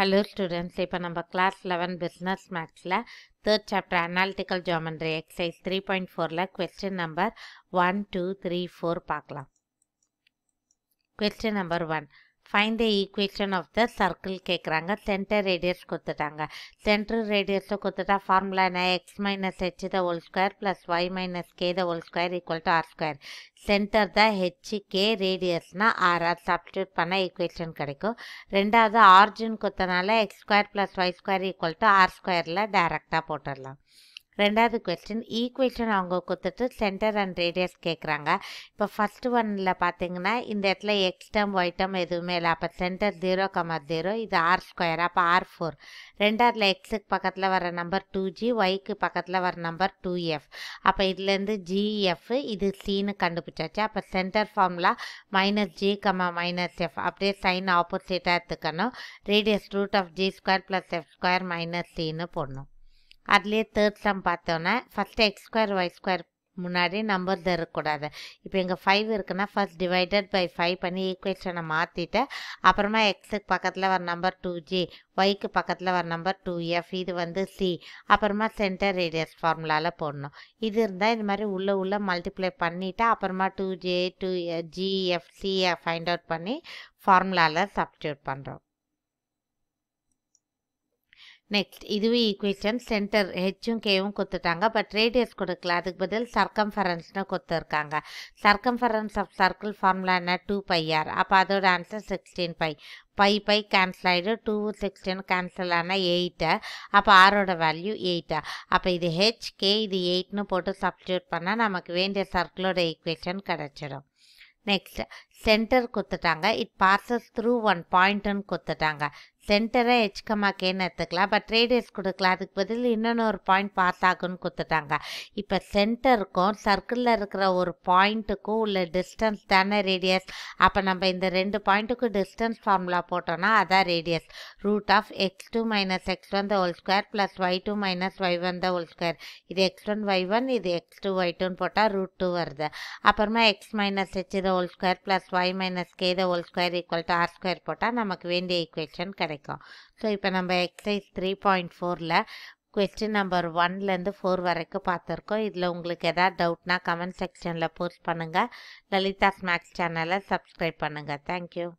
hello students இப்போ நம்ம class eleven business மேக்ஸில் third chapter analytical geometry exercise three point ஃபோரில் question number one two three four பார்க்கலாம் question number one find the equation of the circle கேட்குறாங்க centre radius கொடுத்துட்டாங்க centre ரேடியஸில் கொடுத்துட்டா formula என்ன x minus h the whole square plus y minus k the whole square equal to r square centre தான் h k ரேடியஸ்னால் r r substitute பண்ணால் equation கிடைக்கும் ரெண்டாவது ஆர்ஜின் கொடுத்தனால x square plus y square equal to r ஸ்கொயரில் டேரெக்டாக போட்டுடலாம் ரெண்டாவது கொஸ்டின் ஈக்குவேஷன் அவங்க கொடுத்துட்டு சென்டர் அண்ட் ரேடியஸ் கேட்குறாங்க இப்போ ஃபஸ்ட்டு ஒன்னில் பார்த்தீங்கன்னா இந்த இடத்துல எக்ஸ் டேம் ஒய் எதுவுமே இல்லை அப்போ சென்டர் ஜீரோ கமா ஜீரோ இது ஆர் ஸ்கொயர் அப்போ ஆர் ஃபோர் ரெண்டாவதுல எக்ஸுக்கு பக்கத்தில் வர நம்பர் டூ ஜி ஒய்க்கு பக்கத்தில் வர நம்பர் டூ எஃப் அப்போ இதுலேருந்து ஜிஎஃப் இது சின்னு கண்டுபிடிச்சாச்சு அப்போ சென்டர் ஃபார்ம்லாம் minus g comma minus f அப்படியே சைன் ஆப்போசிட்டாக எடுத்துக்கணும் radius root of g square plus f square minus sign போடணும் அதுலேயே தேர்ட் சம் பார்த்தோன்னா first x square y square முன்னாடி நம்பர் தரக்கூடாது இப்போ எங்கள் ஃபைவ் இருக்குன்னா ஃபஸ்ட் டிவைடட் பை ஃபைவ் பண்ணி ஈக்குவேஷனை மாற்றிட்டு அப்புறமா எக்ஸுக்கு பக்கத்தில் வர நம்பர் டூ ஜி ஒய்க்கு பக்கத்தில் வர நம்பர் டூ எஃப் இது வந்து சி அப்புறமா சென்டர் ரேடியஸ் ஃபார்முலாவில் போடணும் இது இருந்தால் இது மாதிரி உள்ளே உள்ளே மல்டிப்ளை பண்ணிவிட்டு அப்புறமா two j two g f c f find out பண்ணி ஃபார்முலாவில் சப்ஸ்டியூட் பண்ணுறோம் நெக்ஸ்ட் இதுவே ஈக்குவேஷன் சென்டர் ஹெச்சும் கேவும் கொடுத்துட்டாங்க பட் ரேடியஸ் கொடுக்கல அதுக்கு பதில் சர்க்கம்ஃபரன்ஸ்னு கொடுத்துருக்காங்க சர்க்கம்ஃபரன்ஸ் ஆஃப் சர்க்கிள் ஃபார்முலா என்ன டூ பை ஆர் அப்போ அதோட answer sixteen pi pi pi cancel ஆகிடும் டூ சிக்ஸ்டீன் கேன்சல் ஆனால் எயிட்டு அப்போ ஆரோட வேல்யூ எயிட்டா அப்போ இது ஹெச்கே இது எயிட்னு போட்டு சப்ஸ்டியூட் பண்ணால் நமக்கு வேண்டிய சர்க்கிளோட ஈக்குவேஷன் கிடச்சிடும் நெக்ஸ்ட் சென்டர் கொடுத்துட்டாங்க இட் பாசஸ் த்ரூ ஒன் பாயிண்ட்னு கொடுத்துட்டாங்க சென்டரை ஹெச் கேன்னு எடுத்துக்கலாம் பட் ரேடியஸ் கொடுக்கலாம் அதுக்கு பதில் இன்னொன்று ஒரு பாயிண்ட் பாஸ் ஆகுன்னு கொடுத்துட்டாங்க இப்போ சென்டருக்கும் சர்க்கிளில் இருக்கிற ஒரு பாயிண்ட்டுக்கும் உள்ள டிஸ்டன்ஸ் தானே ரேடியஸ் அப்போ நம்ம இந்த ரெண்டு பாயிண்ட்டுக்கும் டிஸ்டன்ஸ் ஃபார்முலா போட்டோம்னா அதான் radius root of x two minus x one the whole square plus y two minus y one the whole square இது எக்ஸ் ஒன் ஒய் ஒன் இது எக்ஸ் டூ ஒய் டூன்னு போட்டால் root two வருது அப்புறமா x minus h the whole square plus y minus k the whole square equal to r square போட்டால் நமக்கு வேண்டிய equation கிடைக்கும் so இப்போ நம்ம எக்ஸசைஸ் த்ரீ பாயிண்ட் ஃபோரில் கொஸ்டின் நம்பர் ஒன்லேருந்து ஃபோர் வரைக்கும் பார்த்துருக்கோம் இதில் உங்களுக்கு எதாவது டவுட்னா கமெண்ட் செக்ஷனில் போஸ்ட் பண்ணுங்கள் லலிதா ஸ்நாக்ஸ் சேனலை சப்ஸ்கிரைப் பண்ணுங்கள் தேங்க்யூ